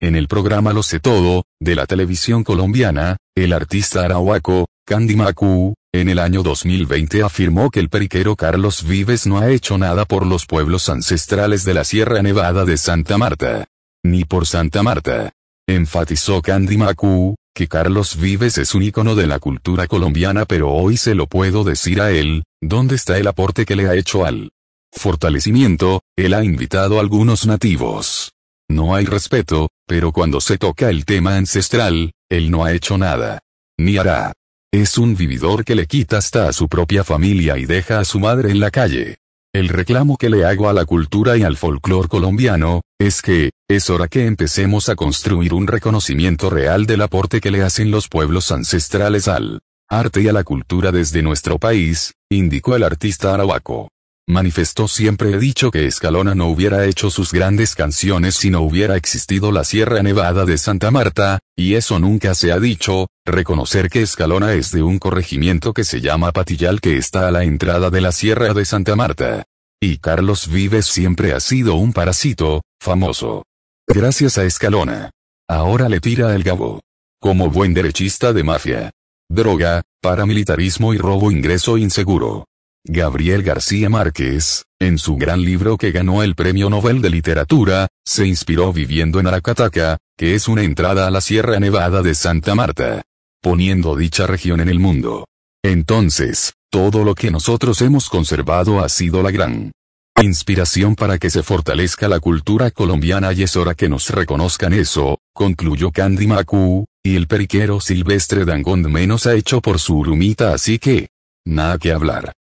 En el programa Lo sé todo, de la televisión colombiana, el artista arahuaco, Candy Macu, en el año 2020 afirmó que el periquero Carlos Vives no ha hecho nada por los pueblos ancestrales de la Sierra Nevada de Santa Marta. Ni por Santa Marta. Enfatizó Candy Macu, que Carlos Vives es un icono de la cultura colombiana pero hoy se lo puedo decir a él, ¿dónde está el aporte que le ha hecho al fortalecimiento? Él ha invitado a algunos nativos no hay respeto, pero cuando se toca el tema ancestral, él no ha hecho nada. Ni hará. Es un vividor que le quita hasta a su propia familia y deja a su madre en la calle. El reclamo que le hago a la cultura y al folclore colombiano, es que, es hora que empecemos a construir un reconocimiento real del aporte que le hacen los pueblos ancestrales al arte y a la cultura desde nuestro país, indicó el artista arawako Manifestó siempre he dicho que Escalona no hubiera hecho sus grandes canciones si no hubiera existido la Sierra Nevada de Santa Marta, y eso nunca se ha dicho, reconocer que Escalona es de un corregimiento que se llama Patillal que está a la entrada de la Sierra de Santa Marta. Y Carlos Vives siempre ha sido un parásito, famoso. Gracias a Escalona. Ahora le tira el gabo. Como buen derechista de mafia. Droga, paramilitarismo y robo ingreso inseguro. Gabriel García Márquez, en su gran libro que ganó el Premio Nobel de Literatura, se inspiró viviendo en Aracataca, que es una entrada a la Sierra Nevada de Santa Marta, poniendo dicha región en el mundo. Entonces, todo lo que nosotros hemos conservado ha sido la gran inspiración para que se fortalezca la cultura colombiana y es hora que nos reconozcan eso, concluyó Candy Macu, y el periquero silvestre Dangond menos ha hecho por su rumita, así que, nada que hablar.